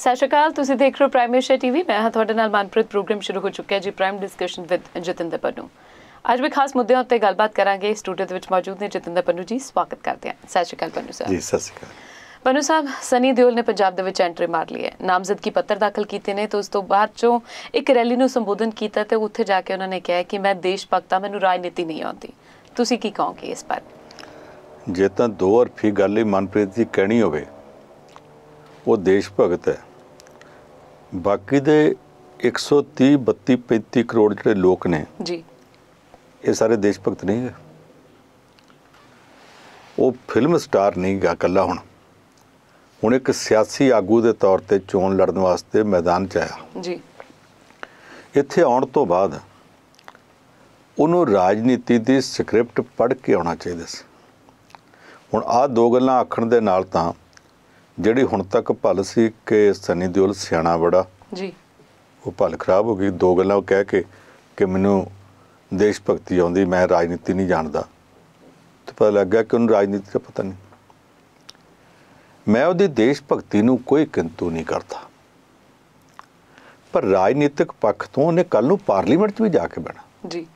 ਸਤਿ ਸ਼੍ਰੀ ਅਕਾਲ ਤੁਸੀਂ ਦੇਖ ਰਹੇ ਹੋ ਪ੍ਰਾਈਮ ਏਸ਼ੀਆ ਟੀਵੀ ਮੈਂ ਹਾਂ ਤੁਹਾਡੇ ਨਾਲ ਮਨਪ੍ਰੀਤ ਪ੍ਰੋਗਰਾਮ ਸ਼ੁਰੂ ਹੋ ਚੁੱਕਿਆ ਜੀ prime discussion with Jatinder Pannu ਅੱਜ ਵੀ ਖਾਸ ਮੁੱਦਿਆਂ ਉੱਤੇ ਗੱਲਬਾਤ ਕਰਾਂਗੇ ਸਟੂਡੀਓ ਦੇ ਵਿੱਚ ਮੌਜੂਦ ਨੇ ਜਤਿੰਦਰ ਪੰਨੂ ਜੀ ਸਵਾਗਤ ਕਰਦੇ ਹਾਂ ਸਤਿ ਸ਼੍ਰੀ ਅਕਾਲ ਪੰਨੂ ਸਾਹਿਬ ਜੀ ਸਤਿ ਸ਼੍ਰੀ ਅਕਾਲ ਪੰਨੂ ਸਾਹਿਬ ਸਨੀ ਦਿਓਲ ਨੇ ਪੰਜਾਬ ਦੇ ਵਿੱਚ ਐਂਟਰੀ ਮਾਰ ਲਈ ਹੈ ਨਾਮਜ਼ਦਗੀ ਪੱਤਰ ਦਾਖਲ ਕੀਤੇ ਨੇ ਤੇ ਉਸ ਤੋਂ ਬਾਅਦ ਚੋਂ ਇੱਕ ਰੈਲੀ ਨੂੰ ਸੰਬੋਧਨ ਕੀਤਾ ਤੇ ਉੱਥੇ ਜਾ ਕੇ ਉਹਨਾਂ ਨੇ ਕਿਹਾ ਕਿ ਮੈਂ ਦੇਸ਼ ਭਗਤਾ ਮੈਨੂੰ ਰਾਜਨੀਤੀ ਨਹੀਂ ਆਉਂਦੀ ਤੁਸੀਂ ਕੀ ਕਹੋਗੇ ਇਸ ਪਰ ਜੇ ਤਾਂ ਦੋ ਅਰਫੀ ਗੱਲ ਹੀ ਮਨਪ੍ਰੀਤ ਜੀ ਕਹਿਣੀ ਹੋਵੇ ਉਹ ਦੇਸ਼ ਭਗਤ ਹੈ ਬਾਕੀ ਦੇ 130 32 35 ਕਰੋੜ ਜਿਹੜੇ ਲੋਕ ਨੇ ਜੀ ਇਹ ਸਾਰੇ ਦੇਸ਼ ਭਗਤ ਨਹੀਂ ਹੈ ਉਹ ਫਿਲਮ ਸਟਾਰ ਨਹੀਂ ਗਾ ਕੱਲਾ ਹੁਣ ਹੁਣ ਇੱਕ ਸਿਆਸੀ ਆਗੂ ਦੇ ਤੌਰ ਤੇ ਚੋਣ ਲੜਨ ਵਾਸਤੇ ਮੈਦਾਨ 'ਚ ਆਇਆ ਜੀ ਇੱਥੇ ਆਉਣ ਤੋਂ ਬਾਅਦ ਉਹਨੂੰ ਰਾਜਨੀਤੀ ਦੀ ਸਕ੍ਰਿਪਟ ਪੜ੍ਹ ਕੇ ਆਉਣਾ ਚਾਹੀਦਾ ਸੀ ਹੁਣ ਆਹ ਦੋ ਗੱਲਾਂ ਆਖਣ ਦੇ ਨਾਲ ਤਾਂ ਜਿਹੜੀ ਹੁਣ ਤੱਕ ਭਲ ਸੀ ਕਿ ਸਨੀ ਦਿਓਲ ਸਿਆਣਾ ਬੜਾ ਜੀ ਉਹ ਭਲ ਖਰਾਬ ਹੋ ਗਈ ਦੋ ਗੱਲਾਂ ਉਹ ਕਹਿ ਕੇ ਕਿ ਮੈਨੂੰ ਦੇਸ਼ ਭਗਤੀ ਆਉਂਦੀ ਮੈਂ ਰਾਜਨੀਤੀ ਨਹੀਂ ਜਾਣਦਾ ਤੇ ਪਤਾ ਲੱਗਾ ਕਿ ਉਹਨੂੰ ਰਾਜਨੀਤੀ ਦਾ ਪਤਾ ਨਹੀਂ ਮੈਂ ਉਹਦੀ ਦੇਸ਼ ਭਗਤੀ ਨੂੰ ਕੋਈ ਕਿੰਤੂ ਨਹੀਂ ਕਰਦਾ ਪਰ ਰਾਜਨੀਤਿਕ ਪੱਖ ਤੋਂ ਉਹਨੇ ਕੱਲ ਨੂੰ ਪਾਰਲੀਮੈਂਟ 'ਚ ਵੀ ਜਾ ਕੇ ਬਹਿਣਾ ਜੀ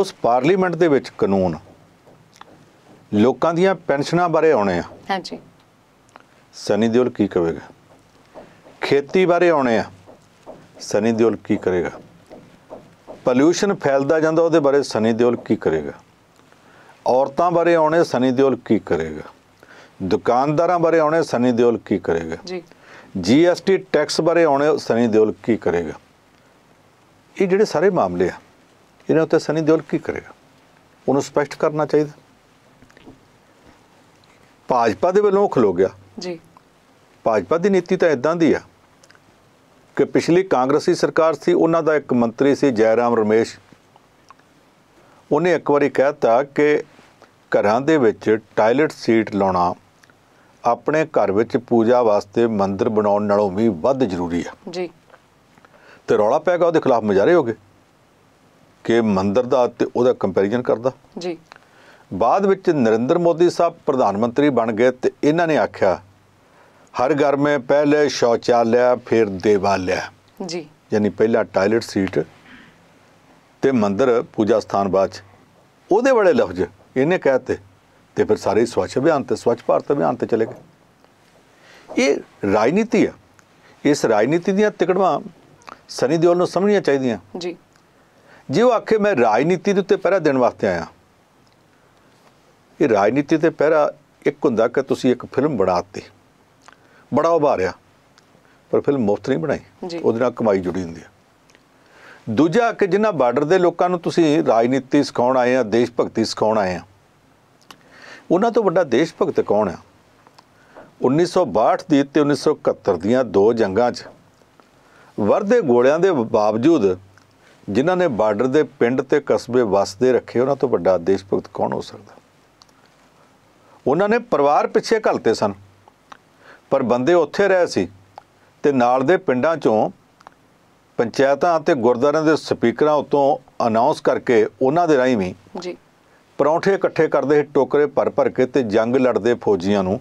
ਉਸ ਪਾਰਲੀਮੈਂਟ ਦੇ ਵਿੱਚ ਕਾਨੂੰਨ ਲੋਕਾਂ ਦੀਆਂ ਪੈਨਸ਼ਨਾਂ ਬਾਰੇ ਆਉਣੇ ਆ ਹਾਂਜੀ ਸਨੀ ਦਿਓਲ ਕੀ ਕਹੇਗਾ ਖੇਤੀ ਬਾਰੇ ਆਉਣੇ ਆ ਸਨੀ ਦਿਓਲ ਕੀ ਕਰੇਗਾ ਪੋਲੂਸ਼ਨ ਫੈਲਦਾ ਜਾਂਦਾ ਉਹਦੇ ਬਾਰੇ ਸਨੀ ਦਿਓਲ ਕੀ ਕਰੇਗਾ ਔਰਤਾਂ ਬਾਰੇ ਆਉਣੇ ਸਨੀ ਦਿਓਲ ਕੀ ਕਰੇਗਾ ਦੁਕਾਨਦਾਰਾਂ ਬਾਰੇ ਆਉਣੇ ਸਨੀ ਦਿਓਲ ਕੀ ਕਰੇਗਾ ਜੀ ਜੀਐਸਟੀ ਟੈਕਸ ਬਾਰੇ ਆਉਣੇ ਸਨੀ ਦਿਓਲ ਕੀ ਕਰੇਗਾ ਇਹ ਜਿਹੜੇ ਸਾਰੇ ਮਾਮਲੇ ਆ ਇਹਨਾਂ ਉੱਤੇ ਸਨੀ ਦਿਓਲ ਕੀ ਕਰੇਗਾ ਉਹਨੂੰ ਸਪਸ਼ਟ ਕਰਨਾ ਚਾਹੀਦਾ ਭਾਜਪਾ ਦੇ ਵੱਲੋਂ ਖਲੋ ਗਿਆ ਜੀ ਭਾਜਪਾ ਦੀ ਨੀਤੀ ਤਾਂ ਇਦਾਂ ਦੀ ਆ ਕਿ ਪਿਛਲੀ ਕਾਂਗਰਸੀ ਸਰਕਾਰ ਸੀ ਉਹਨਾਂ ਦਾ ਇੱਕ ਮੰਤਰੀ ਸੀ ਜੈਰਾਮ ਰਮੇਸ਼ ਉਹਨੇ ਇੱਕ ਵਾਰੀ ਕਹਿਤਾ ਕਿ ਘਰਾਂ ਦੇ ਵਿੱਚ ਟਾਇਲਟ ਸੀਟ ਲਾਉਣਾ ਆਪਣੇ ਘਰ ਵਿੱਚ ਪੂਜਾ ਵਾਸਤੇ ਮੰਦਿਰ ਬਣਾਉਣ ਨਾਲੋਂ ਵੀ ਵੱਧ ਜ਼ਰੂਰੀ ਆ ਜੀ ਤੇ ਰੌਲਾ ਪੈ ਗਿਆ ਉਹਦੇ ਖਿਲਾਫ ਮਜਾਰੇ ਹੋ ਗਏ ਕਿ ਮੰਦਿਰ ਦਾ ਤੇ ਉਹਦਾ ਕੰਪੈਰੀਜ਼ਨ ਕਰਦਾ ਜੀ ਬਾਅਦ ਵਿੱਚ ਨਰਿੰਦਰ ਮੋਦੀ ਸਾਹਿਬ ਪ੍ਰਧਾਨ ਮੰਤਰੀ ਬਣ ਗਏ ਤੇ ਇਹਨਾਂ ਨੇ ਆਖਿਆ ਹਰ ਘਰ ਮੇ ਪਹਿਲੇ ਸ਼ੌਚਾਲਿਆ ਫਿਰ ਦੇਵਾਲਿਆ ਜੀ ਯਾਨੀ ਪਹਿਲਾ ਟਾਇਲਟ ਸੀਟ ਤੇ ਮੰਦਰ ਪੂਜਾ ਸਥਾਨ ਬਾਅਦ ਉਹਦੇ ਬੜੇ ਲਫ਼ਜ਼ ਇਹਨੇ ਕਹਤੇ ਤੇ ਫਿਰ ਸਾਰੇ ਸਵੱਛ ਅਭਿਆਨ ਤੇ ਸਵੱਛ ਭਾਰਤ ਅਭਿਆਨ ਤੇ ਚਲੇ ਗਏ ਇਹ ਰਾਜਨੀਤੀ ਆ ਇਸ ਰਾਜਨੀਤੀ ਦੀਆਂ ਤਿਕੜਵਾ ਸਨੀ ਦਿਓਲ ਨੂੰ ਸਮਝਣੀਆਂ ਚਾਹੀਦੀਆਂ ਜੀ ਜੇ ਉਹ ਆਖੇ ਮੈਂ ਰਾਜਨੀਤੀ ਦੇ ਉੱਤੇ ਪਹਿਰਾ ਦੇਣ ਵਾਸਤੇ ਆਇਆ ਇਹ ਰਾਜਨੀਤੀ ਤੇ ਪਹਿਰਾ ਇੱਕ ਹੁੰਦਾ ਕਿ ਤੁਸੀਂ ਇੱਕ ਫਿਲਮ ਬਣਾਤੀ ਬੜਾ ਉਭਾਰਿਆ ਪਰ ਫਿਲਮ ਮੁਫਤ ਨਹੀਂ ਬਣਾਈ ਉਹਦੇ ਨਾਲ ਕਮਾਈ ਜੁੜੀ ਹੁੰਦੀ ਹੈ ਦੂਜਾ ਕਿ ਜਿਨ੍ਹਾਂ ਬਾਰਡਰ ਦੇ ਲੋਕਾਂ ਨੂੰ ਤੁਸੀਂ ਰਾਜਨੀਤੀ ਸਿਖਾਉਣ ਆਏ ਆ ਦੇਸ਼ ਭਗਤੀ ਸਿਖਾਉਣ ਆਏ ਆ ਉਹਨਾਂ ਤੋਂ ਵੱਡਾ ਦੇਸ਼ ਭਗਤ ਕੌਣ ਆ 1962 ਦੀ ਤੇ 1971 ਦੀਆਂ ਦੋ ਜੰਗਾਂ 'ਚ ਵਰਦੇ ਗੋਲਿਆਂ ਦੇ ਬਾਵਜੂਦ ਜਿਨ੍ਹਾਂ ਨੇ ਬਾਰਡਰ ਦੇ ਪਿੰਡ ਤੇ ਕਸਬੇ ਵਸਦੇ ਰੱਖੇ ਉਹਨਾਂ ਤੋਂ ਵੱਡਾ ਦੇਸ਼ ਭਗਤ ਕੌਣ ਹੋ ਸਕਦਾ ਉਹਨਾਂ ਨੇ ਪਰਿਵਾਰ ਪਿੱਛੇ ਘਲਤੇ ਸਨ ਪਰ ਬੰਦੇ ਉੱਥੇ ਰਹੇ ਸੀ ਤੇ ਨਾਲ ਦੇ ਪਿੰਡਾਂ ਚੋਂ ਪੰਚਾਇਤਾਂ ਅਤੇ ਗੁਰਦਾਰਿਆਂ ਦੇ ਸਪੀਕਰਾਂ ਉਤੋਂ ਅਨਾਉਂਸ ਕਰਕੇ ਉਹਨਾਂ ਦੇ ਰਾਹੀਂ ਵੀ ਜੀ ਪਰੌਂਠੇ ਇਕੱਠੇ ਕਰਦੇ ਟੋਕਰੇ ਭਰ ਭਰ ਕੇ ਤੇ ਜੰਗ ਲੜਦੇ ਫੌਜੀਆਂ ਨੂੰ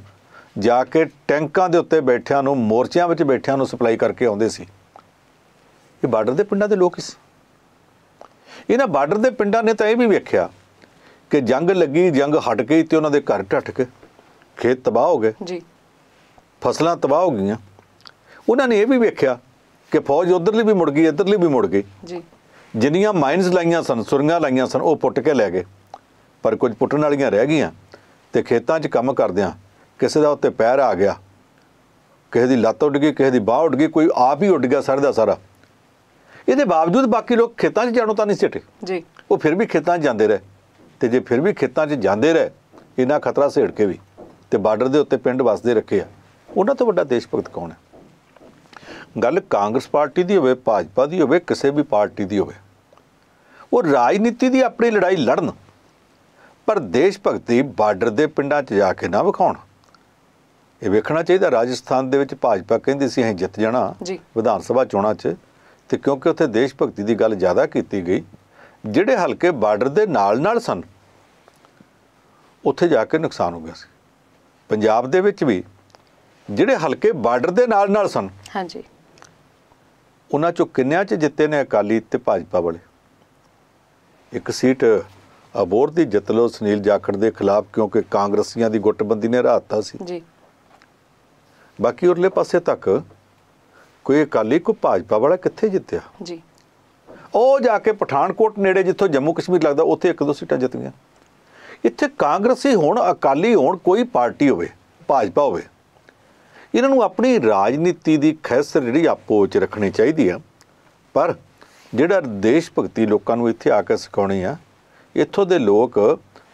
ਜਾ ਕੇ ਟੈਂਕਾਂ ਦੇ ਉੱਤੇ ਬੈਠਿਆਂ ਨੂੰ ਮੋਰਚਿਆਂ ਵਿੱਚ ਬੈਠਿਆਂ ਨੂੰ ਸਪਲਾਈ ਕਰਕੇ ਆਉਂਦੇ ਸੀ ਇਹ ਬਾਰਡਰ ਦੇ ਪਿੰਡਾਂ ਦੇ ਲੋਕ ਸੀ ਇਹਨਾਂ ਬਾਰਡਰ ਦੇ ਪਿੰਡਾਂ ਨੇ ਤਾਂ ਇਹ ਵੀ ਵੇਖਿਆ ਕਿ ਜੰਗ ਲੱਗੀ ਜੰਗ ਹਟ ਗਈ ਤੇ ਉਹਨਾਂ ਦੇ ਘਰ ਢੱਠ ਕੇ ਖੇਤ ਤਬਾਹ ਹੋ ਗਏ ਜੀ ਫਸਲਾਂ ਤਬਾਹ ਹੋ ਗਈਆਂ ਉਹਨਾਂ ਨੇ ਇਹ ਵੀ ਵੇਖਿਆ ਕਿ ਫੌਜ ਉਧਰਲੀ ਵੀ ਮੁੜ ਗਈ ਇਧਰਲੀ ਵੀ ਮੁੜ ਗਈ ਜੀ ਜਿੰਨੀਆਂ ਮਾਈਨਸ ਲਾਈਆਂ ਸਨ ਸੁਰੰਗਾਂ ਲਾਈਆਂ ਸਨ ਉਹ ਪੁੱਟ ਕੇ ਲੈ ਗਏ ਪਰ ਕੁਝ ਪੁੱਟਣ ਵਾਲੀਆਂ ਰਹਿ ਗਈਆਂ ਤੇ ਖੇਤਾਂ 'ਚ ਕੰਮ ਕਰਦਿਆਂ ਕਿਸੇ ਦਾ ਉੱਤੇ ਪੈਰ ਆ ਗਿਆ ਕਿਸੇ ਦੀ ਲੱਤ ਉੱਡ ਗਈ ਕਿਸੇ ਦੀ ਬਾਹ ਉੱਡ ਗਈ ਕੋਈ ਆਪ ਹੀ ਉੱਡ ਗਿਆ ਸਾਰੇ ਦਾ ਸਾਰਾ ਇਹਦੇ ਬਾਵਜੂਦ ਬਾਕੀ ਲੋਕ ਖੇਤਾਂ 'ਚ ਜਾਣੋ ਤਾਂ ਨਹੀਂ ਸਿੱਟੇ ਜੀ ਉਹ ਫਿਰ ਵੀ ਖੇਤਾਂ 'ਚ ਜਾਂਦੇ ਰਹੇ ਤੇ ਜੇ ਫਿਰ ਵੀ ਖੇਤਾਂ 'ਚ ਜਾਂਦੇ ਰਹੇ ਇਹਨਾਂ ਖਤਰਾ ਸੇੜ ਕੇ ਵੀ ਤੇ ਬਾਰਡਰ ਦੇ ਉੱਤੇ ਪਿੰਡ ਵਸਦੇ ਰੱਖੇ ਆ ਉਹਨਾਂ ਤੋਂ ਵੱਡਾ ਦੇਸ਼ ਭਗਤ ਕੌਣ ਹੈ ਗੱਲ ਕਾਂਗਰਸ ਪਾਰਟੀ ਦੀ ਹੋਵੇ ਭਾਜਪਾ ਦੀ ਹੋਵੇ ਕਿਸੇ ਵੀ ਪਾਰਟੀ ਦੀ ਹੋਵੇ ਉਹ ਰਾਜਨੀਤੀ ਦੀ ਆਪਣੀ ਲੜਾਈ ਲੜਨ ਪਰ ਦੇਸ਼ ਭਗਤੀ ਬਾਰਡਰ ਦੇ ਪਿੰਡਾਂ 'ਚ ਜਾ ਕੇ ਨਾ ਵਿਖਾਉਣ ਇਹ ਵੇਖਣਾ ਚਾਹੀਦਾ ਰਾਜਸਥਾਨ ਦੇ ਵਿੱਚ ਭਾਜਪਾ ਕਹਿੰਦੀ ਸੀ ਅਸੀਂ ਜਿੱਤ ਜਾਣਾ ਵਿਧਾਨ ਸਭਾ ਚੋਣਾਂ 'ਚ ਤੇ ਕਿਉਂਕਿ ਉੱਥੇ ਦੇਸ਼ ਭਗਤੀ ਦੀ ਗੱਲ ਜ਼ਿਆਦਾ ਕੀਤੀ ਗਈ ਜਿਹੜੇ ਹਲਕੇ ਬਾਰਡਰ ਦੇ ਨਾਲ-ਨਾਲ ਸਨ ਉੱਥੇ ਜਾ ਕੇ ਨੁਕਸਾਨ ਹੋ ਗਿਆ ਸੀ ਪੰਜਾਬ ਦੇ ਵਿੱਚ ਵੀ ਜਿਹੜੇ ਹਲਕੇ ਬਾਰਡਰ ਦੇ ਨਾਲ-ਨਾਲ ਸਨ ਹਾਂਜੀ ਉਹਨਾਂ ਚੋਂ ਕਿੰਨਿਆਂ 'ਚ ਜਿੱਤੇ ਨੇ ਅਕਾਲੀ ਤੇ ਭਾਜਪਾ ਵਾਲੇ ਇੱਕ ਸੀਟ ਅਬੋਰ ਦੀ ਜਿੱਤ ਲੋ ਸੁਨੀਲ ਜਾਖੜ ਦੇ ਖਿਲਾਫ ਕਿਉਂਕਿ ਕਾਂਗਰਸੀਆਂ ਦੀ ਗੁੱਟਬੰਦੀ ਨੇ ਰਾਤਾ ਸੀ ਜੀ ਬਾਕੀ ਉਰਲੇ ਪਾਸੇ ਤੱਕ ਕੋਈ ਅਕਾਲੀ ਕੋ ਭਾਜਪਾ ਵਾਲਾ ਕਿੱਥੇ ਜਿੱਤਿਆ ਜੀ ਉਹ ਜਾ ਕੇ ਪਠਾਨਕੋਟ ਨੇੜੇ ਜਿੱਥੋਂ ਜੰਮੂ ਕਸ਼ਮੀਰ ਲੱਗਦਾ ਉੱਥੇ ਇੱਕ ਦੋ ਸੀਟਾਂ ਜਿੱਤ ਗਈਆਂ ਇੱਥੇ ਕਾਂਗਰਸੀ ਹੋਣ ਅਕਾਲੀ ਹੋਣ ਕੋਈ ਪਾਰਟੀ ਹੋਵੇ ਭਾਜਪਾ ਹੋਵੇ ਇਹਨਾਂ ਨੂੰ ਆਪਣੀ ਰਾਜਨੀਤੀ ਦੀ ਖੈਸਰ ਜਿਹੜੀ ਆਪੋ ਵਿੱਚ ਰੱਖਣੀ ਚਾਹੀਦੀ ਆ ਪਰ ਜਿਹੜਾ ਦੇਸ਼ ਭਗਤੀ ਲੋਕਾਂ ਨੂੰ ਇੱਥੇ ਆ ਕੇ ਸਿਖਾਉਣੀ ਆ ਇੱਥੋਂ ਦੇ ਲੋਕ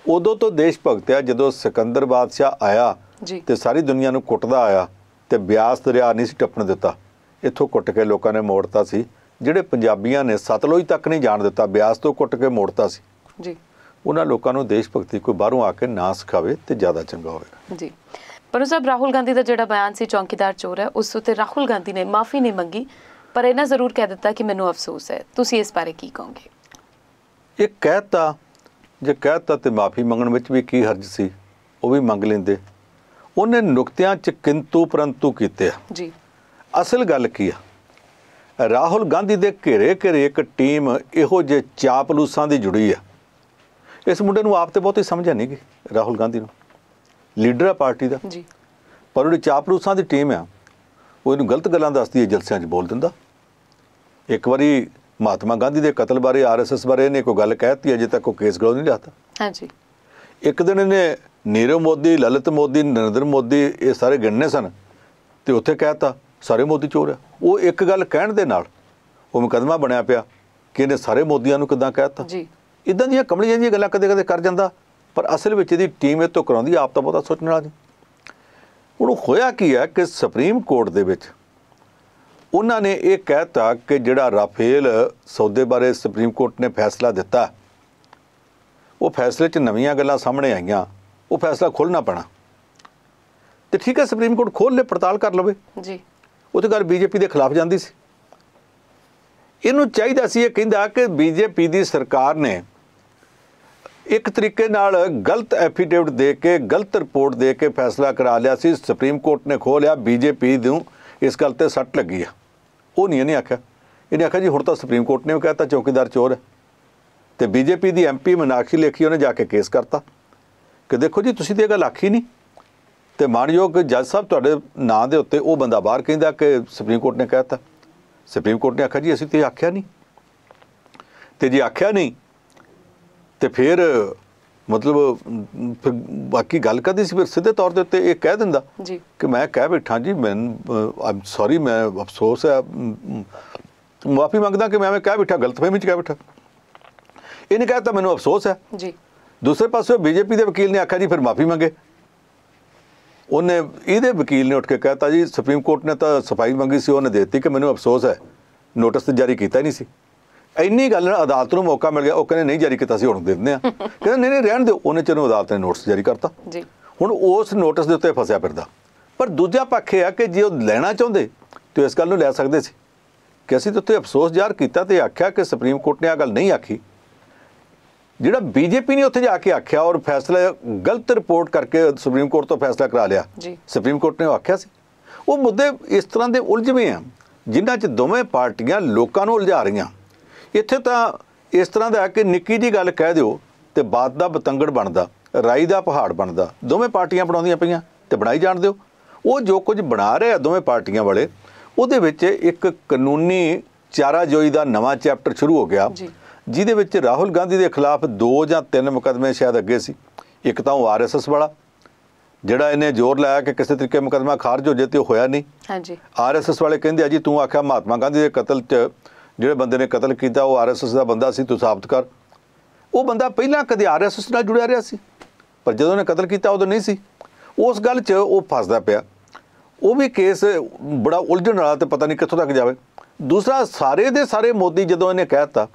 ਉਦੋਂ ਤੋਂ ਦੇਸ਼ ਭਗਤ ਆ ਜਦੋਂ ਸਿਕੰਦਰ ਬਾਦਸ਼ਾਹ ਆਇਆ ਤੇ ਸਾਰੀ ਦੁਨੀਆ ਨੂੰ ਕੁੱਟਦਾ ਆਇਆ ਤੇ ਬਿਆਸ ਦਰਿਆ ਨਹੀਂ ਸੀ ਟੱਪਣ ਦਿੱਤਾ ਇੱਥੋਂ ਕੁੱਟ ਕੇ ਲੋਕਾਂ ਨੇ ਮੋੜਤਾ ਸੀ ਜਿਹੜੇ ਪੰਜਾਬੀਆਂ ਨੇ ਸਤਲੁਜ ਤੱਕ ਨਹੀਂ ਜਾਣ ਦਿੱਤਾ ਬਿਆਸ ਤੋਂ ਕੁੱਟ ਕੇ ਮੋੜਤਾ ਸੀ ਜੀ ਉਹਨਾਂ ਲੋਕਾਂ ਨੂੰ ਦੇਸ਼ ਭਗਤੀ ਕੋਈ ਬਾਹਰੋਂ ਆ ਕੇ ਨਾ ਸਿਖਾਵੇ ਤੇ ਜ਼ਿਆਦਾ ਚੰਗਾ ਹੋਵੇਗਾ ਜੀ ਪਰ ਸਾਹਿਬ ਰਾਹੁਲ ਗਾਂਧੀ ਦਾ ਜਿਹੜਾ ਬਿਆਨ ਸੀ ਚੌਂਕੀਦਾਰ ਚੋਰ ਹੈ ਉਸ ਉਤੇ ਰਾਹੁਲ ਗਾਂਧੀ ਨੇ ਮਾਫੀ ਨਹੀਂ ਮੰਗੀ ਪਰ ਇਹਨਾਂ ਜ਼ਰੂਰ ਕਹਿ ਦਿੱਤਾ ਕਿ ਮੈਨੂੰ ਅਫਸੋਸ ਹੈ ਤੁਸੀਂ ਇਸ ਬਾਰੇ ਕੀ ਕਹੋਗੇ ਇਹ ਕਹਿਤਾ ਜੇ ਕਹਿਤਾ ਤੇ ਮਾਫੀ ਮੰਗਣ ਵਿੱਚ ਵੀ ਕੀ ਹਰਜ ਸੀ ਉਹ ਵੀ ਮੰਗ ਲੈਂਦੇ ਉਹਨੇ ਨੁਕਤਿਆਂ 'ਚ ਕਿੰਤੂ ਪਰੰਤੂ ਕੀਤੇ ਜੀ ਅਸਲ ਗੱਲ ਕੀ ਆ ਰਾਹੁਲ ਗਾਂਧੀ ਦੇ ਘੇਰੇ ਘੇਰੇ ਇੱਕ ਟੀਮ ਇਹੋ ਜੇ ਚਾਪਲੂਸਾਂ ਦੀ ਜੁੜੀ ਆ ਇਸ ਮੁੰਡੇ ਨੂੰ ਆਪ ਤੇ ਬਹੁਤੀ ਸਮਝ ਨਹੀਂ ਗਈ ਰਾਹੁਲ ਗਾਂਧੀ ਨੂੰ ਲੀਡਰ ਆ ਪਾਰਟੀ ਦਾ ਜੀ ਪਰ ਉਹ ਚਾਪਲੂਸਾਂ ਦੀ ਟੀਮ ਆ ਉਹ ਇਹਨੂੰ ਗਲਤ ਗੱਲਾਂ ਦੱਸਦੀ ਹੈ ਜਲਸਿਆਂ 'ਚ ਬੋਲ ਦਿੰਦਾ ਇੱਕ ਵਾਰੀ ਮਹਾਤਮਾ ਗਾਂਧੀ ਦੇ ਕਤਲ ਬਾਰੇ ਆਰਐਸਐਸ ਬਾਰੇ ਇਹਨੇ ਕੋਈ ਗੱਲ ਕਹਿਤੀ ਅਜੇ ਤੱਕ ਉਹ ਕੇਸ ਗਲੋ ਨਹੀਂ ਲਾਤਾ ਹਾਂਜੀ ਇੱਕ ਦਿਨ ਇਹਨੇ ਨੀਰਵ ਮੋਦੀ ਲਲਿਤ ਮੋਦੀ ਨਰਿੰਦਰ ਮੋਦੀ ਇਹ ਸਾਰੇ ਗਿਣਨੇ ਸਨ ਤੇ ਉੱਥੇ ਕਹਿਤਾ ਸਾਰੇ ਮੋਦੀ ਚੋਰ ਆ ਉਹ ਇੱਕ ਗੱਲ ਕਹਿਣ ਦੇ ਨਾਲ ਉਹ ਮੁਕਦਮਾ ਬਣਿਆ ਪਿਆ ਕਿ ਇਹਨੇ ਸਾਰੇ ਮੋਦੀਆਂ ਨੂੰ ਕਿਦਾਂ ਕਹਿਤਾ ਜੀ ਇਦਾਂ ਦੀਆਂ ਕਮਲੀਆਂ ਜੀਆਂ ਗੱਲਾਂ ਕਦੇ ਕਦੇ ਕਰ ਜਾਂਦਾ ਪਰ ਅਸਲ ਵਿੱਚ ਇਹਦੀ ਟੀਮ ਇਹ ਤੋਂ ਕਰਾਉਂਦੀ ਆਪ ਤਾਂ ਬਹੁਤਾ ਸੋਚਣ ਵਾਲਾ ਨਹੀਂ ਉਹਨੂੰ ਹੋਇਆ ਕੀ ਹੈ ਕਿ ਸੁਪਰੀਮ ਕੋਰਟ ਦੇ ਵਿੱਚ ਉਹਨਾਂ ਨੇ ਇਹ ਕਹਿਤਾ ਕਿ ਜਿਹੜਾ ਰਾਫੇਲ ਸੌਦੇ ਬਾਰੇ ਸੁਪਰੀਮ ਕੋਰਟ ਨੇ ਫੈਸਲਾ ਦਿੱਤਾ ਉਹ ਫੈਸਲੇ 'ਚ ਨਵੀਆਂ ਗੱਲਾਂ ਸਾਹਮਣੇ ਆਈਆਂ ਉਹ ਫੈਸਲਾ ਖੋਲਣਾ ਪੈਣਾ ਤੇ ਠੀਕ ਹੈ ਸੁਪਰੀਮ ਕੋਰਟ ਖੋਲ ਲੇ ਪੜਤਾਲ ਕਰ ਲਵੇ ਜੀ ਉਹ ਤੇ ਗੱਲ ਬੀਜੇਪੀ ਦੇ ਖਿਲਾਫ ਜਾਂਦੀ ਸੀ ਇਹਨੂੰ ਚਾਹੀਦਾ ਸੀ ਇਹ ਕਹਿੰਦਾ ਕਿ ਬੀਜੇਪੀ ਦੀ ਸਰਕਾਰ ਨੇ ਇੱਕ ਤਰੀਕੇ ਨਾਲ ਗਲਤ ਐਫੀਡੇਵਿਟ ਦੇ ਕੇ ਗਲਤ ਰਿਪੋਰਟ ਦੇ ਕੇ ਫੈਸਲਾ ਕਰਾ ਲਿਆ ਸੀ ਸੁਪਰੀਮ ਕੋਰਟ ਨੇ ਖੋਲਿਆ ਬੀਜੇਪੀ ਨੂੰ ਇਸ ਗੱਲ ਤੇ ਸੱਟ ਲੱਗੀ ਆ ਉਹ ਨਹੀਂ ਇਹਨੇ ਆਖਿਆ ਇਹਨੇ ਆਖਿਆ ਜੀ ਹੁਣ ਤਾਂ ਸੁਪਰੀਮ ਕੋਰਟ ਨੇ ਉਹ ਕਹਤਾ ਚੌਕੀਦਾਰ ਚੋਰ ਹੈ ਤੇ ਬੀਜੇਪੀ ਦੀ ਐਮਪੀ ਮਨਾਖੀ ਲੇਖੀ ਉਹਨੇ ਜਾ ਕੇ ਕੇਸ ਕਰਤਾ ਕਿ ਦੇਖੋ ਜੀ ਤੁਸੀਂ ਤੇ ਇਹ ਗੱਲ ਆਖੀ ਨਹੀਂ ਤੇ ਮਾਨਯੋਗ ਜੱਜ ਸਾਹਿਬ ਤੁਹਾਡੇ ਨਾਂ ਦੇ ਉੱਤੇ ਉਹ ਬੰਦਾ ਬਾਹਰ ਕਹਿੰਦਾ ਕਿ ਸੁਪਰੀਮ ਕੋਰਟ ਨੇ ਕਹਿਤਾ ਸੁਪਰੀਮ ਕੋਰਟ ਨੇ ਆਖਿਆ ਜੀ ਅਸੀਂ ਤੇ ਆਖਿਆ ਨਹੀਂ ਤੇ ਜੀ ਆਖਿਆ ਨਹੀਂ ਤੇ ਫਿਰ ਮਤਲਬ ਫਿਰ ਬਾਕੀ ਗੱਲ ਕਰਦੀ ਸੀ ਫਿਰ ਸਿੱਧੇ ਤੌਰ ਦੇ ਉੱਤੇ ਇਹ ਕਹਿ ਦਿੰਦਾ ਜੀ ਕਿ ਮੈਂ ਕਹਿ ਬੈਠਾ ਜੀ ਮੈਂ ਆਮ ਸੌਰੀ ਮੈਂ ਅਫਸੋਸ ਹੈ ਮਾਫੀ ਮੰਗਦਾ ਕਿ ਮੈਂ ਮੈਂ ਕਹਿ ਬੈਠਾ ਗਲਤਫਹਿਮੀ ਚ ਕਹਿ ਬੈਠਾ ਇਹਨੇ ਕਹਿਤਾ ਮੈਨੂੰ ਅਫਸੋਸ ਹੈ ਜੀ ਦੂਸਰੇ ਪਾਸੇ ਬੀਜੇਪੀ ਦੇ ਵਕੀਲ ਨੇ ਆਖਿਆ ਜੀ ਫਿਰ ਮਾਫੀ ਮੰਗੇ ਉਹਨੇ ਇਹਦੇ ਵਕੀਲ ਨੇ ਉੱਠ ਕੇ ਕਹਿਤਾ ਜੀ ਸੁਪਰੀਮ ਕੋਰਟ ਨੇ ਤਾਂ ਸਫਾਈ ਮੰਗੀ ਸੀ ਉਹਨੇ ਦਿੱਤੀ ਕਿ ਮੈਨੂੰ ਅਫਸੋਸ ਹੈ ਨੋਟਿਸ ਤੇ ਜਾਰੀ ਕੀਤਾ ਹੀ ਨਹੀਂ ਸੀ ਇੰਨੀ ਗੱਲ ਨਾਲ ਅਦਾਲਤ ਨੂੰ ਮੌਕਾ ਮਿਲ ਗਿਆ ਉਹ ਕਹਿੰਦੇ ਨਹੀਂ ਜਾਰੀ ਕੀਤਾ ਸੀ ਹੁਣ ਦੇ ਦਿੰਦੇ ਆ ਕਹਿੰਦੇ ਨਹੀਂ ਨਹੀਂ ਰਹਿਣ ਦਿਓ ਉਹਨੇ ਨੂੰ ਅਦਾਲਤ ਨੇ ਨੋਟਿਸ ਜਾਰੀ ਕਰਤਾ ਜੀ ਹੁਣ ਉਸ ਨੋਟਿਸ ਦੇ ਉੱਤੇ ਫਸਿਆ ਫਿਰਦਾ ਪਰ ਦੂਜਾ ਪੱਖ ਇਹ ਆ ਕਿ ਜੇ ਉਹ ਲੈਣਾ ਚਾਹੁੰਦੇ ਤੇ ਇਸ ਗੱਲ ਨੂੰ ਲੈ ਸਕਦੇ ਸੀ ਕਿ ਅਸੀਂ ਤਾਂ ਉੱਤੇ ਅਫਸੋਸ ਜ਼ਾਹਰ ਕੀਤਾ ਤੇ ਆਖਿਆ ਕਿ ਸੁਪਰੀਮ ਕੋਰਟ ਨੇ ਆ ਗੱਲ ਨਹੀਂ ਆਖੀ ਜਿਹੜਾ ਬੀਜੇਪੀ ਨੇ ਉੱਥੇ ਜਾ ਕੇ ਆਖਿਆ ਔਰ ਫੈਸਲਾ ਗਲਤ ਰਿਪੋਰਟ ਕਰਕੇ ਸੁਪਰੀਮ ਕੋਰਟ ਤੋਂ ਫੈਸਲਾ ਕਰਾ ਲਿਆ ਜੀ ਸੁਪਰੀਮ ਕੋਰਟ ਨੇ ਆਖਿਆ ਸੀ ਉਹ ਮੁੱਦੇ ਇਸ ਤਰ੍ਹਾਂ ਦੇ ਉਲਝਵੇਂ ਆ ਜਿਨ੍ਹਾਂ 'ਚ ਦੋਵੇਂ ਪਾਰਟੀਆਂ ਲੋਕਾਂ ਨੂੰ ਉਲਝਾ ਰਹੀਆਂ ਇੱਥੇ ਤਾਂ ਇਸ ਤਰ੍ਹਾਂ ਦਾ ਕਿ ਨਿੱਕੀ ਜੀ ਗੱਲ ਕਹਿ ਦਿਓ ਤੇ ਬਾਤ ਦਾ ਬਤੰਗੜ ਬਣਦਾ ਰਾਈ ਦਾ ਪਹਾੜ ਬਣਦਾ ਦੋਵੇਂ ਪਾਰਟੀਆਂ ਬਣਾਉਂਦੀਆਂ ਪਈਆਂ ਤੇ ਬਣਾਈ ਜਾਣ ਦਿਓ ਉਹ ਜੋ ਕੁਝ ਬਣਾ ਰਹੇ ਆ ਦੋਵੇਂ ਪਾਰਟੀਆਂ ਵਾਲੇ ਉਹਦੇ ਵਿੱਚ ਇੱਕ ਕਾਨੂੰਨੀ ਚਾਰਾ ਜੋਈ ਦਾ ਨਵਾਂ ਚੈਪਟਰ ਸ਼ੁਰੂ ਹੋ ਗਿਆ ਜਿਹਦੇ ਵਿੱਚ ਰਾਹੁਲ ਗਾਂਧੀ ਦੇ ਖਿਲਾਫ ਦੋ ਜਾਂ ਤਿੰਨ ਮੁਕਦਮੇ ਸ਼ਾਇਦ ਅੱਗੇ ਸੀ ਇੱਕ ਤਾਂ ਉਹ ਆਰਐਸਐਸ ਵਾਲਾ ਜਿਹੜਾ ਇਹਨੇ ਜ਼ੋਰ ਲਾਇਆ ਕਿ ਕਿਸੇ ਤਰੀਕੇ ਮੁਕਦਮਾ ਖਾਰਜ ਹੋ ਜੇ ਤੇ ਹੋਇਆ ਨਹੀਂ ਹਾਂਜੀ ਆਰਐਸਐਸ ਵਾਲੇ ਕਹਿੰਦੇ ਆ ਜੀ ਤੂੰ ਆਖਿਆ ਮਹਾਤਮਾ ਗਾਂਧੀ ਦੇ ਕਤਲ 'ਚ ਜਿਹੜੇ ਬੰਦੇ ਨੇ ਕਤਲ ਕੀਤਾ ਉਹ ਆਰਐਸਐਸ ਦਾ ਬੰਦਾ ਸੀ ਤੂੰ ਸਾਬਤ ਕਰ ਉਹ ਬੰਦਾ ਪਹਿਲਾਂ ਕਦੇ ਆਰਐਸਐਸ ਨਾਲ ਜੁੜਿਆ ਰਿਹਾ ਸੀ ਪਰ ਜਦੋਂ ਉਹਨੇ ਕਤਲ ਕੀਤਾ ਉਦੋਂ ਨਹੀਂ ਸੀ ਉਸ ਗੱਲ 'ਚ ਉਹ ਫਸਦਾ ਪਿਆ ਉਹ ਵੀ ਕੇਸ ਬੜਾ ਉਲਝਣ ਵਾਲਾ ਤੇ ਪਤਾ ਨਹੀਂ ਕਿੱਥੋਂ ਤੱਕ ਜਾਵੇ ਦੂਸਰਾ ਸਾਰੇ ਦੇ ਸਾਰੇ ਮੋਦੀ ਜਦੋਂ ਇਹਨੇ ਕਹਿਤਾ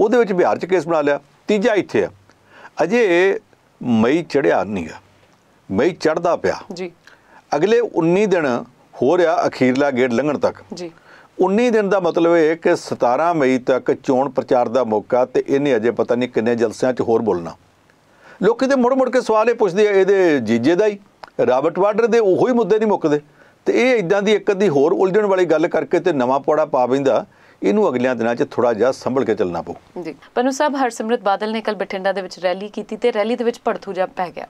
ਉਹਦੇ ਵਿੱਚ ਬਿਹਾਰ 'ਚ ਕੇਸ ਬਣਾ ਲਿਆ ਤੀਜਾ ਇੱਥੇ ਆ ਅਜੇ ਮਈ ਚੜਿਆ ਨਹੀਂ ਆ ਮਈ ਚੜਦਾ ਪਿਆ ਜੀ ਅਗਲੇ 19 ਦਿਨ ਹੋ ਰਿਹਾ ਅਖੀਰਲਾ ਗੇੜ ਲੰਘਣ ਤੱਕ ਜੀ 19 ਦਿਨ ਦਾ ਮਤਲਬ ਇਹ ਕਿ 17 ਮਈ ਤੱਕ ਚੋਣ ਪ੍ਰਚਾਰ ਦਾ ਮੌਕਾ ਤੇ ਇਹਨੇ ਅਜੇ ਪਤਾ ਨਹੀਂ ਕਿੰਨੇ ਜਲਸਿਆਂ 'ਚ ਹੋਰ ਬੋਲਣਾ ਲੋਕੀ ਤੇ ਮੁੜ ਮੁੜ ਕੇ ਸਵਾਲ ਇਹ ਪੁੱਛਦੇ ਆ ਇਹਦੇ ਜੀਜੇ ਦਾ ਹੀ ਰਾਬਰਟ ਵਾਡਰ ਦੇ ਉਹੋ ਹੀ ਮੁੱਦੇ ਨਹੀਂ ਮੁੱਕਦੇ ਤੇ ਇਹ ਇਦਾਂ ਦੀ ਇੱਕ ਅੱਧੀ ਹੋਰ ਉਲਝਣ ਵਾਲੀ ਗੱਲ ਕਰਕੇ ਤੇ ਨਵਾਂ ਪੌੜਾ ਪਾ ਪੈਂਦਾ ਇਹਨੂੰ ਅਗਲਿਆਂ ਦਿਨਾਂ 'ਚ ਥੋੜਾ ਜਿਹਾ ਸੰਭਲ ਕੇ ਚੱਲਣਾ ਪਊ ਜੀ ਪਨੂ ਸਾਹਿਬ ਹਰਸਿਮਰਤ ਬਾਦਲ ਨੇ ਕੱਲ ਬਠਿੰਡਾ ਦੇ ਵਿੱਚ ਰੈਲੀ ਕੀਤੀ ਤੇ ਰੈਲੀ ਦੇ ਵਿੱਚ ਭੜਥੂ ਜਾ ਪੈ ਗਿਆ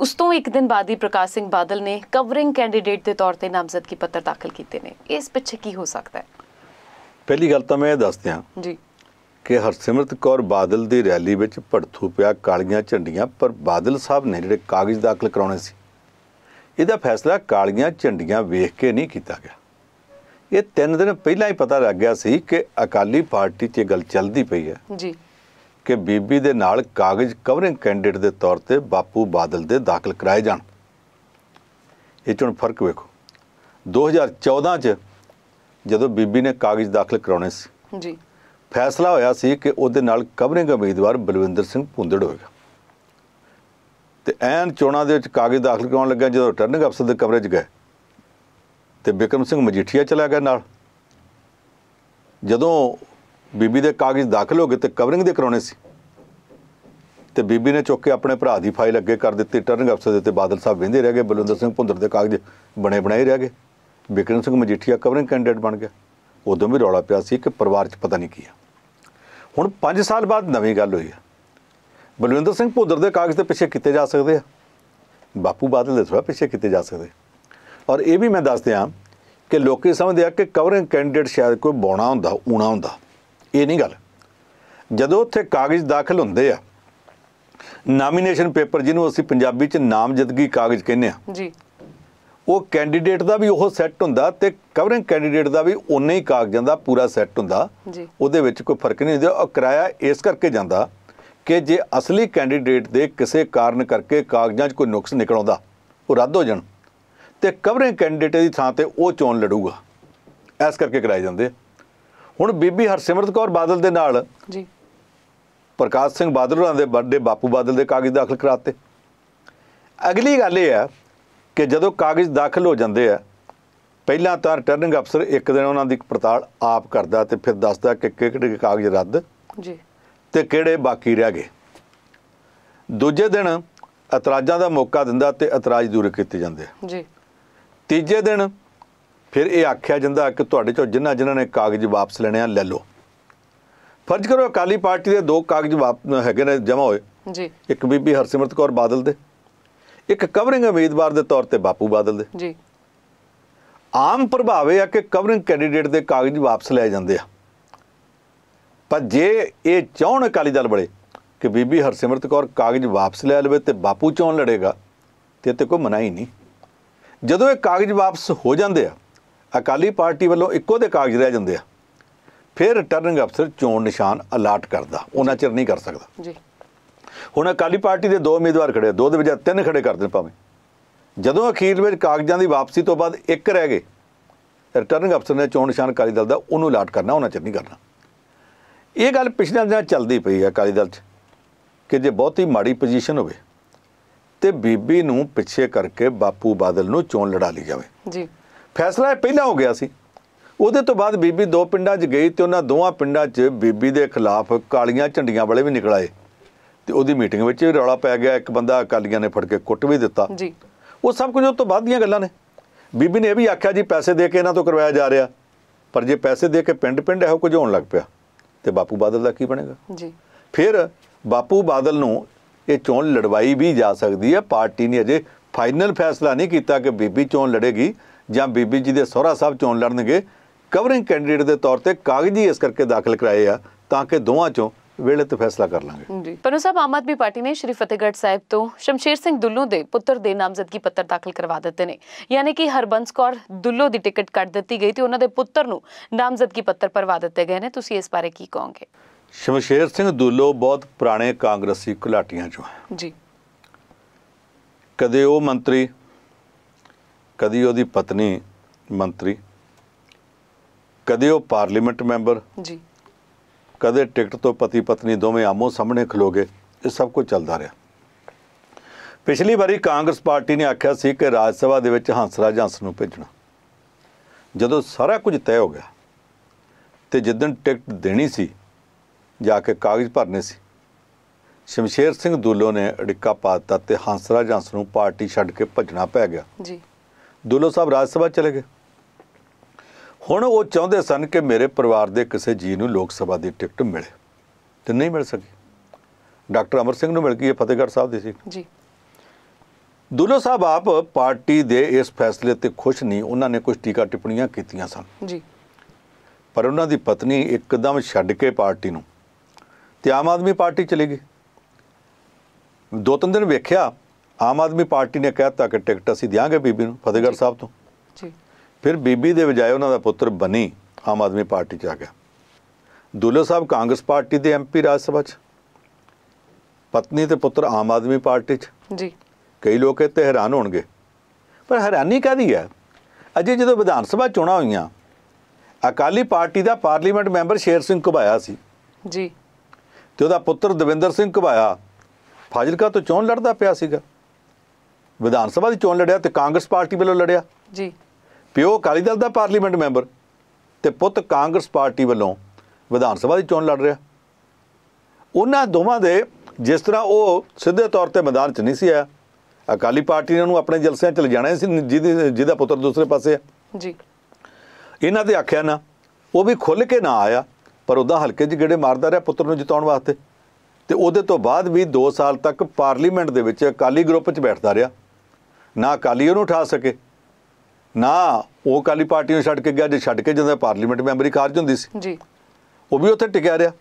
ਉਸ ਤੋਂ ਇੱਕ ਦਿਨ ਬਾਅਦ ਹੀ ਪ੍ਰਕਾਸ਼ ਸਿੰਘ ਬਾਦਲ ਨੇ ਕਵਰਿੰਗ ਕੈਂਡੀਡੇਟ ਦੇ ਤੌਰ ਤੇ ਨਾਮਜ਼ਦਗੀ ਪੱਤਰ ਦਾਖਲ ਕੀਤੇ ਨੇ ਇਸ ਪਿੱਛੇ ਕੀ ਹੋ ਸਕਦਾ ਹੈ ਪਹਿਲੀ ਗੱਲ ਤਾਂ ਮੈਂ ਇਹ ਦੱਸ ਦਿਆਂ ਜੀ ਕਿ ਹਰਸਿਮਰਤ ਕੌਰ ਬਾਦਲ ਦੀ ਰੈਲੀ ਵਿੱਚ ਭੜਥੂ ਪਿਆ ਕਾਲੀਆਂ ਝੰਡੀਆਂ ਪਰ ਬਾਦਲ ਸਾਹਿਬ ਨੇ ਜਿਹੜੇ ਕਾਗਜ਼ ਦਾਖਲ ਕਰਾਉਣੇ ਸੀ ਇਹਦਾ ਫੈਸਲਾ ਕਾਲੀਆਂ ਝੰਡੀਆਂ ਵੇਖ ਕੇ ਨਹੀਂ ਕੀਤਾ ਗਿਆ ਇਹ ਤਿੰਨ ਦਿਨ ਪਹਿਲਾਂ ਹੀ ਪਤਾ ਲੱਗ ਗਿਆ ਸੀ ਕਿ ਅਕਾਲੀ ਪਾਰਟੀ 'ਚ ਇਹ ਗੱਲ ਚੱਲਦੀ ਪਈ ਹੈ ਜੀ ਕਿ ਬੀਬੀ ਦੇ ਨਾਲ ਕਾਗਜ਼ ਕਵਰਿੰਗ ਕੈਂਡੀਡੇਟ ਦੇ ਤੌਰ ਤੇ ਬਾਪੂ ਬਾਦਲ ਦੇ ਦਾਖਲ ਕਰਾਏ ਜਾਣ ਇਹ ਚੋਂ ਫਰਕ ਵੇਖੋ 2014 'ਚ ਜਦੋਂ ਬੀਬੀ ਨੇ ਕਾਗਜ਼ ਦਾਖਲ ਕਰਾਉਣੇ ਸੀ ਜੀ ਫੈਸਲਾ ਹੋਇਆ ਸੀ ਕਿ ਉਹਦੇ ਨਾਲ ਕਵਰਿੰਗ ਉਮੀਦਵਾਰ ਬਲਵਿੰਦਰ ਸਿੰਘ ਪੁੰਦੜ ਹੋਏਗਾ ਤੇ ਐਨ ਚੋਣਾਂ ਦੇ ਵਿੱਚ ਕਾਗਜ਼ ਦਾਖਲ ਕਰਾਉਣ ਲੱਗਿਆ ਜਦੋਂ ਟਰਨਿੰਗ ਅਫਸਰ ਦੇ ਕਮਰੇ 'ਚ ਗਏ ਤੇ ਬਿਕਰਮ ਸਿੰਘ ਮਜੀਠੀਆ ਚਲਾ ਗਿਆ ਨਾਲ ਜਦੋਂ ਬੀਬੀ ਦੇ ਕਾਗਜ਼ ਦਾਖਲ ਹੋ ਗਏ ਤੇ ਕਵਰਿੰਗ ਦੇ ਕਰਾਉਣੇ ਸੀ ਤੇ ਬੀਬੀ ਨੇ ਚੁੱਕ ਕੇ ਆਪਣੇ ਭਰਾ ਦੀ ਫਾਈਲ ਅੱਗੇ ਕਰ ਦਿੱਤੀ ਟਰਨਿੰਗ ਅਫਸਰ ਦੇ ਤੇ ਬਾਦਲ ਸਾਹਿਬ ਵਿੰਦੇ ਰਹਿ ਗਏ ਬਲਵਿੰਦਰ ਸਿੰਘ ਭੁੰਦਰ ਦੇ ਕਾਗਜ਼ ਬਣੇ ਬਣਾਏ ਰਹਿ ਗਏ ਬਿਕਰਮ ਸਿੰਘ ਮਜੀਠੀਆ ਕਵਰਿੰਗ ਕੈਂਡੀਡੇਟ ਬਣ ਗਿਆ ਉਦੋਂ ਵੀ ਰੌਲਾ ਪਿਆ ਸੀ ਕਿ ਪਰਿਵਾਰ 'ਚ ਪਤਾ ਨਹੀਂ ਕੀ ਆ ਹੁਣ 5 ਸਾਲ ਬਾਅਦ ਨਵੀਂ ਗੱਲ ਹੋਈ ਹੈ ਬਲਵਿੰਦਰ ਸਿੰਘ ਭੁੰਦਰ ਦੇ ਕਾਗਜ਼ ਤੇ ਪਿੱਛੇ ਕਿੱਤੇ ਜਾ ਸਕਦੇ ਆ ਬਾਪੂ ਬਾਦਲ ਦੇ ਥੋੜਾ ਪਿੱਛੇ ਕਿੱਤੇ ਜਾ ਸਕਦੇ ਆ ਔਰ ਇਹ ਵੀ ਮੈਂ ਦੱਸ ਦਿਆਂ ਕਿ ਲੋਕੀ ਸਮਝਦੇ ਆ ਕਿ ਕਵਰਿੰਗ ਕੈਂਡੀਡੇਟ ਸ਼ਾਇਦ ਕੋਈ ਬੌਣਾ ਹੁੰਦਾ ਊਣਾ ਹੁੰਦਾ ਇਹ ਨਹੀਂ ਗੱਲ ਜਦੋਂ ਉੱਥੇ ਕਾਗਜ਼ ਦਾਖਲ ਹੁੰਦੇ ਆ ਨਾਮੀਨੇਸ਼ਨ ਪੇਪਰ ਜਿਹਨੂੰ ਅਸੀਂ ਪੰਜਾਬੀ 'ਚ ਨਾਮਜ਼ਦਗੀ ਕਾਗਜ਼ ਕਹਿੰਦੇ ਆ ਜੀ ਉਹ ਕੈਂਡੀਡੇਟ ਦਾ ਵੀ ਉਹ ਸੈੱਟ ਹੁੰਦਾ ਤੇ ਕਵਰਿੰਗ ਕੈਂਡੀਡੇਟ ਦਾ ਵੀ ਉਨੇ ਹੀ ਕਾਗਜ਼ਾਂ ਦਾ ਪੂਰਾ ਸੈੱਟ ਹੁੰਦਾ ਜੀ ਉਹਦੇ ਵਿੱਚ ਕੋਈ ਫਰਕ ਨਹੀਂ ਹੁੰਦਾ ਉਹ ਕਿਰਾਇਆ ਇਸ ਕਰਕੇ ਜਾਂਦਾ ਕਿ ਜੇ ਅਸਲੀ ਕੈਂਡੀਡੇਟ ਦੇ ਕਿਸੇ ਕਾਰਨ ਕਰਕੇ ਕਾਗਜ਼ਾਂ 'ਚ ਕੋਈ ਨੁਕਸ ਨਿਕਲ ਆਉਂਦਾ ਉਹ ਰੱਦ ਹੋ ਜਾਣ ਤੇ ਕਵਰਿੰਗ ਕੈਂਡੀਡੇਟ ਦੀ ਥਾਂ ਤੇ ਉਹ ਚੋਣ ਲੜੂਗਾ ਐਸ ਕਰਕੇ ਕਰਾਏ ਜਾਂਦੇ ਹੁਣ ਬੀਬੀ ਹਰਸਿਮਰਤ ਕੌਰ ਬਾਦਲ ਦੇ ਨਾਲ ਜੀ ਪ੍ਰਕਾਸ਼ ਸਿੰਘ ਬਾਦਲ ਹੋਰਾਂ ਦੇ ਵੱਡੇ ਬਾਪੂ ਬਾਦਲ ਦੇ ਕਾਗਜ਼ ਦਾਖਲ ਕਰਾਤੇ ਅਗਲੀ ਗੱਲ ਇਹ ਹੈ ਕਿ ਜਦੋਂ ਕਾਗਜ਼ ਦਾਖਲ ਹੋ ਜਾਂਦੇ ਆ ਪਹਿਲਾਂ ਤਾਂ ਰਿਟਰਨਿੰਗ ਅਫਸਰ ਇੱਕ ਦਿਨ ਉਹਨਾਂ ਦੀ ਪੜਤਾਲ ਆਪ ਕਰਦਾ ਤੇ ਫਿਰ ਦੱਸਦਾ ਕਿ ਕਿਹੜੇ ਕਾਗਜ਼ ਰੱਦ ਜੀ ਤੇ ਕਿਹੜੇ ਬਾਕੀ ਰਹਿ ਗਏ ਦੂਜੇ ਦਿਨ ਇਤਰਾਜ਼ਾਂ ਦਾ ਮੌਕਾ ਦਿੰਦਾ ਤੇ ਇਤਰਾਜ਼ ਦੂਰ ਕੀਤੇ ਜਾਂਦੇ ਜੀ ਤੀਜੇ ਦਿਨ ਫਿਰ ਇਹ ਆਖਿਆ ਜਾਂਦਾ ਕਿ ਤੁਹਾਡੇ ਚੋਂ ਜਿਨ੍ਹਾਂ ਜਿਨ੍ਹਾਂ ਨੇ ਕਾਗਜ਼ ਵਾਪਸ ਲੈਣੇ ਆ ਲੈ ਲਓ ਫਰਜ਼ ਕਰੋ ਅਕਾਲੀ ਪਾਰਟੀ ਦੇ ਦੋ ਕਾਗਜ਼ ਹੈਗੇ ਨੇ ਜਮਾ ਹੋਏ ਜੀ ਇੱਕ ਬੀਬੀ ਹਰਸਿਮਰਤ ਕੌਰ ਬਾਦਲ ਦੇ ਇੱਕ ਕਵਰਿੰਗ ਉਮੀਦਵਾਰ ਦੇ ਤੌਰ ਤੇ ਬਾਪੂ ਬਾਦਲ ਦੇ ਜੀ ਆਮ ਪ੍ਰਭਾਵ ਇਹ ਆ ਕਿ ਕਵਰਿੰਗ ਕੈਂਡੀਡੇਟ ਦੇ ਕਾਗਜ਼ ਵਾਪਸ ਲੈ ਜਾਂਦੇ ਆ ਪਰ ਜੇ ਇਹ ਚੌਣ ਅਕਾਲੀ ਦਲ ਬੜੇ ਕਿ ਬੀਬੀ ਹਰਸਿਮਰਤ ਕੌਰ ਕਾਗਜ਼ ਵਾਪਸ ਲੈ ਲਵੇ ਤੇ ਬਾਪੂ ਚੋਣ ਲੜੇਗਾ ਤੇ ਤੇ ਕੋਈ ਮਨਾਹੀ ਨਹੀਂ ਜਦੋਂ ਇਹ ਕਾਗਜ਼ ਵਾਪਸ ਹੋ ਜਾਂਦੇ ਆ ਅਕਾਲੀ ਪਾਰਟੀ ਵੱਲੋਂ ਇੱਕੋ ਦੇ ਕਾਗਜ਼ ਰਹਿ ਜਾਂਦੇ ਆ ਫਿਰ ਰਿਟਰਨਿੰਗ ਅਫਸਰ ਚੋਣ ਨਿਸ਼ਾਨ ਅਲਰਟ ਕਰਦਾ ਉਹਨਾਂ ਚਿਰ ਨਹੀਂ ਕਰ ਸਕਦਾ ਜੀ ਹੁਣ ਅਕਾਲੀ ਪਾਰਟੀ ਦੇ ਦੋ ਉਮੀਦਵਾਰ ਖੜੇ ਦੋ ਦੇ ਵਜਾ ਤਿੰਨ ਖੜੇ ਕਰਦੇ ਦੇਣ ਭਾਵੇਂ ਜਦੋਂ ਅਖੀਰ ਵਿੱਚ ਕਾਗਜ਼ਾਂ ਦੀ ਵਾਪਸੀ ਤੋਂ ਬਾਅਦ ਇੱਕ ਰਹਿ ਗਏ ਰਿਟਰਨਿੰਗ ਅਫਸਰ ਨੇ ਚੋਣ ਨਿਸ਼ਾਨ ਅਕਾਲੀ ਦਲ ਦਾ ਉਹਨੂੰ ਅਲਰਟ ਕਰਨਾ ਉਹਨਾਂ ਚਿਰ ਨਹੀਂ ਕਰਨਾ ਇਹ ਗੱਲ ਪਿਛਲੇ ਦਿਨਾਂ ਚੱਲਦੀ ਪਈ ਹੈ ਅਕਾਲੀ ਦਲ 'ਚ ਕਿ ਜੇ ਬਹੁਤੀ ਮਾੜੀ ਪੋਜੀਸ਼ਨ ਹੋਵੇ ਤੇ ਬੀਬੀ ਨੂੰ ਪਿੱਛੇ ਕਰਕੇ ਬਾਪੂ ਬਾਦਲ ਨੂੰ ਚੋਣ ਲੜਾ ਲਈ ਜਾਵੇ ਜੀ ਫੈਸਲਾ ਇਹ ਪਹਿਲਾਂ ਹੋ ਗਿਆ ਸੀ ਉਹਦੇ ਤੋਂ ਬਾਅਦ ਬੀਬੀ ਦੋ ਪਿੰਡਾਂ 'ਚ ਗਈ ਤੇ ਉਹਨਾਂ ਦੋਵਾਂ ਪਿੰਡਾਂ 'ਚ ਬੀਬੀ ਦੇ ਖਿਲਾਫ ਕਾਲੀਆਂ ਝੰਡੀਆਂ ਵਾਲੇ ਵੀ ਨਿਕਲ ਆਏ ਤੇ ਉਹਦੀ ਮੀਟਿੰਗ ਵਿੱਚ ਰੌਲਾ ਪੈ ਗਿਆ ਇੱਕ ਬੰਦਾ ਅਕਾਲੀਆਂ ਨੇ ਫੜ ਕੇ ਕੁੱਟ ਵੀ ਦਿੱਤਾ ਜੀ ਉਹ ਸਭ ਕੁਝ ਉਹ ਤੋਂ ਬਾਅਦ ਦੀਆਂ ਗੱਲਾਂ ਨੇ ਬੀਬੀ ਨੇ ਇਹ ਵੀ ਆਖਿਆ ਜੀ ਪੈਸੇ ਦੇ ਕੇ ਇਹਨਾਂ ਤੋਂ ਕਰਵਾਇਆ ਜਾ ਰਿਹਾ ਪਰ ਜੇ ਪੈਸੇ ਦੇ ਕੇ ਪਿੰਡ-ਪਿੰਡ ਇਹੋ ਕੁਝ ਹੋਣ ਲੱਗ ਪਿਆ ਤੇ ਬਾਪੂ ਬਾਦਲ ਦਾ ਕੀ ਬਣੇਗਾ ਜੀ ਫਿਰ ਬਾਪੂ ਬਾਦਲ ਨੂੰ ਇਹ ਚੋਣ ਲੜਵਾਈ ਵੀ ਜਾ ਸਕਦੀ ਹੈ ਪਾਰਟੀ ਨੇ ਅਜੇ ਫਾਈਨਲ ਫੈਸਲਾ ਨਹੀਂ ਕੀਤਾ ਕਿ ਬੀਬੀ ਚੋਣ ਲੜੇਗੀ ਜਾਂ ਬੀਬੀ ਜੀ ਦੇ ਸਹੁਰਾ ਸਾਹਿਬ ਚੋਣ ਲੜਨਗੇ ਕਵਰਿੰਗ ਕੈਂਡੀਡੇਟ ਦੇ ਤੌਰ ਤੇ ਕਾਗਜ਼ੀ ਇਸ ਕਰਕੇ ਦਾਖਲ ਕਰਾਏ ਆ ਤਾਂ ਕਿ ਦੋਵਾਂ ਚੋਂ ਵੇਲੇ ਤੇ ਫੈਸਲਾ ਕਰ ਲਾਂਗੇ ਜੀ ਉਹ ਸਾਹਿਬ ਆਮ ਆਦਮੀ ਪਾਰਟੀ ਨੇ ਸ਼੍ਰੀ ਫਤਿਹਗੜ੍ਹ ਸਾਹਿਬ ਤੋਂ ਸ਼ਮਸ਼ੇਰ ਸਿੰਘ ਦੁੱਲੋ ਦੇ ਪੁੱਤਰ ਦੇ ਨਾਮਜ਼ਦਗੀ ਪੱਤਰ ਦਾਖਲ ਕਰਵਾ ਦਿੱਤੇ ਨੇ ਯਾਨੀ ਕਿ ਹਰਬੰਸ ਕੌਰ ਦੁੱਲੋ ਦੀ ਟਿਕਟ ਕੱਟ ਦਿੱਤੀ ਗਈ ਤੇ ਉਹਨਾਂ ਦੇ ਪੁੱਤਰ ਨੂੰ ਨਾਮਜ਼ਦਗੀ ਪੱਤਰ ਪਰਵਾ ਦਿੱਤੇ ਗਏ ਨੇ ਤੁਸੀਂ ਇਸ ਬਾਰੇ ਕੀ ਕਹੋਗੇ ਸ਼ਮਸ਼ੇਰ ਸਿੰਘ ਦੂਲੋ ਬਹੁਤ ਪੁਰਾਣੇ ਕਾਂਗਰਸੀ ਘੁਲਾਟੀਆਂ ਚੋਂ ਹੈ ਜੀ ਕਦੇ ਉਹ ਮੰਤਰੀ ਕਦੀ ਉਹਦੀ ਪਤਨੀ ਮੰਤਰੀ ਕਦੇ ਉਹ ਪਾਰਲੀਮੈਂਟ ਮੈਂਬਰ ਜੀ ਕਦੇ ਟਿਕਟ ਤੋਂ ਪਤੀ ਪਤਨੀ ਦੋਵੇਂ ਆਮੋ ਸਾਹਮਣੇ ਖਲੋਗੇ ਇਹ ਸਭ ਕੁਝ ਚੱਲਦਾ ਰਿਹਾ ਪਿਛਲੀ ਵਾਰੀ ਕਾਂਗਰਸ ਪਾਰਟੀ ਨੇ ਆਖਿਆ ਸੀ ਕਿ ਰਾਜ ਸਭਾ ਦੇ ਵਿੱਚ ਹੰਸਰਾਜ ਹੰਸ ਨੂੰ ਭੇਜਣਾ ਜਦੋਂ ਸਾਰਾ ਕੁਝ ਤੈਅ ਹੋ ਗਿਆ ਤੇ ਜਿੱਦਣ ਟਿਕਟ ਦੇਣੀ ਸੀ ਜਾ ਕੇ ਕਾਗਜ਼ ਭਰਨੇ ਸੀ ਸ਼ਮਸ਼ੇਰ ਸਿੰਘ ਦੁੱਲੋ ਨੇ ਅੜਿੱਕਾ ਪਾ ਦਿੱਤਾ ਤੇ ਹੰਸਰਾ ਜੰਸ ਨੂੰ ਪਾਰਟੀ ਛੱਡ ਕੇ ਭੱਜਣਾ ਪੈ ਗਿਆ ਜੀ ਦੁੱਲੋ ਸਾਹਿਬ ਰਾਜ ਸਭਾ ਚਲੇ ਗਏ ਹੁਣ ਉਹ ਚਾਹੁੰਦੇ ਸਨ ਕਿ ਮੇਰੇ ਪਰਿਵਾਰ ਦੇ ਕਿਸੇ ਜੀ ਨੂੰ ਲੋਕ ਸਭਾ ਦੀ ਟਿਕਟ ਮਿਲੇ ਤੇ ਨਹੀਂ ਮਿਲ ਸਕੀ ਡਾਕਟਰ ਅਮਰ ਸਿੰਘ ਨੂੰ ਮਿਲ ਗਈ ਇਹ ਫਤਿਹਗੜ੍ਹ ਸਾਹਿਬ ਦੀ ਸੀ ਜੀ ਦੁੱਲੋ ਸਾਹਿਬ ਆਪ ਪਾਰਟੀ ਦੇ ਇਸ ਫੈਸਲੇ ਤੇ ਖੁਸ਼ ਨਹੀਂ ਉਹਨਾਂ ਨੇ ਕੁਝ ਟੀਕਾ ਟਿੱਪਣੀਆਂ ਕੀਤੀਆਂ ਸਨ ਜੀ ਪਰ ਉਹਨਾਂ ਦੀ ਪਤਨੀ ਇੱਕਦਮ ਛੱਡ ਕੇ ਪਾਰਟੀ ਨੂੰ ਤੇ ਆਮ ਆਦਮੀ ਪਾਰਟੀ ਚਲੀ ਗਈ ਦੋ ਤਿੰਨ ਦਿਨ ਵੇਖਿਆ ਆਮ ਆਦਮੀ ਪਾਰਟੀ ਨੇ ਕਹਿਤਾ ਕਿ ਟਿਕਟ ਅਸੀਂ ਦਿਆਂਗੇ ਬੀਬੀ ਨੂੰ ਫਤਿਹਗੜ੍ਹ ਸਾਹਿਬ ਤੋਂ ਜੀ ਫਿਰ ਬੀਬੀ ਦੇ ਵਜਾਏ ਉਹਨਾਂ ਦਾ ਪੁੱਤਰ ਬਨੀ ਆਮ ਆਦਮੀ ਪਾਰਟੀ ਚ ਆ ਗਿਆ ਦੁੱਲੇ ਸਾਹਿਬ ਕਾਂਗਰਸ ਪਾਰਟੀ ਦੇ ਐਮਪੀ ਰਾਜ ਸਭਾ ਚ ਪਤਨੀ ਤੇ ਪੁੱਤਰ ਆਮ ਆਦਮੀ ਪਾਰਟੀ ਚ ਜੀ ਕਈ ਲੋਕ ਤੇ ਹੈਰਾਨ ਹੋਣਗੇ ਪਰ ਹੈਰਾਨੀ ਕਾਦੀ ਹੈ ਅਜੇ ਜਦੋਂ ਵਿਧਾਨ ਸਭਾ ਚੋਣਾਂ ਹੋਈਆਂ ਅਕਾਲੀ ਪਾਰਟੀ ਦਾ ਪਾਰਲੀਮੈਂਟ ਮੈਂਬਰ ਸ਼ੇਰ ਸਿੰਘ ਘੁਬਾਇਆ ਸੀ ਜੀ ਤੇ ਉਹਦਾ ਪੁੱਤਰ ਦਵਿੰਦਰ ਸਿੰਘ ਘਵਾਇਆ ਫਾਜ਼ਿਲਕਾ ਤੋਂ ਚੋਣ ਲੜਦਾ ਪਿਆ ਸੀਗਾ ਵਿਧਾਨ ਸਭਾ ਦੀ ਚੋਣ ਲੜਿਆ ਤੇ ਕਾਂਗਰਸ ਪਾਰਟੀ ਵੱਲੋਂ ਲੜਿਆ ਜੀ ਪਿਓ ਅਕਾਲੀ ਦਲ ਦਾ ਪਾਰਲੀਮੈਂਟ ਮੈਂਬਰ ਤੇ ਪੁੱਤ ਕਾਂਗਰਸ ਪਾਰਟੀ ਵੱਲੋਂ ਵਿਧਾਨ ਸਭਾ ਦੀ ਚੋਣ ਲੜ ਰਿਹਾ ਉਹਨਾਂ ਦੋਵਾਂ ਦੇ ਜਿਸ ਤਰ੍ਹਾਂ ਉਹ ਸਿੱਧੇ ਤੌਰ ਤੇ ਮੈਦਾਨ 'ਚ ਨਹੀਂ ਸੀ ਆਇਆ ਅਕਾਲੀ ਪਾਰਟੀ ਨੇ ਉਹਨੂੰ ਆਪਣੇ ਜਲਸਿਆਂ 'ਚ ਲਿਜਾਣਾ ਸੀ ਜਿਹਦੇ ਜਿਹਦਾ ਪੁੱਤਰ ਦੂਸਰੇ ਪਾਸੇ ਆ ਜੀ ਇਹਨਾਂ ਦੇ ਆਖਿਆ ਨਾ ਉਹ ਵੀ ਖੁੱਲ ਕੇ ਨਾ ਆਇਆ ਪਰ ਉਹਦਾ ਹਲਕੇ 'ਚ ਗੇੜੇ ਮਾਰਦਾ ਰਿਹਾ ਪੁੱਤਰ ਨੂੰ ਜਿਤਾਉਣ ਵਾਸਤੇ ਤੇ ਉਹਦੇ ਤੋਂ ਬਾਅਦ ਵੀ 2 ਸਾਲ ਤੱਕ ਪਾਰਲੀਮੈਂਟ ਦੇ ਵਿੱਚ ਅਕਾਲੀ ਗਰੁੱਪ 'ਚ ਬੈਠਦਾ ਰਿਹਾ ਨਾ ਅਕਾਲੀ ਉਹਨੂੰ ਉਠਾ ਸਕੇ ਨਾ ਉਹ ਅਕਾਲੀ ਪਾਰਟੀ ਨੂੰ ਛੱਡ ਕੇ ਗਿਆ ਜੇ ਛੱਡ ਕੇ ਜਾਂਦਾ ਪਾਰਲੀਮੈਂਟ ਮੈਂਬਰੀ ਕਾਰਜ ਹੁੰਦੀ ਸੀ ਜੀ ਉਹ ਵੀ ਉੱਥੇ ਟਿਕਿਆ ਰਿਹਾ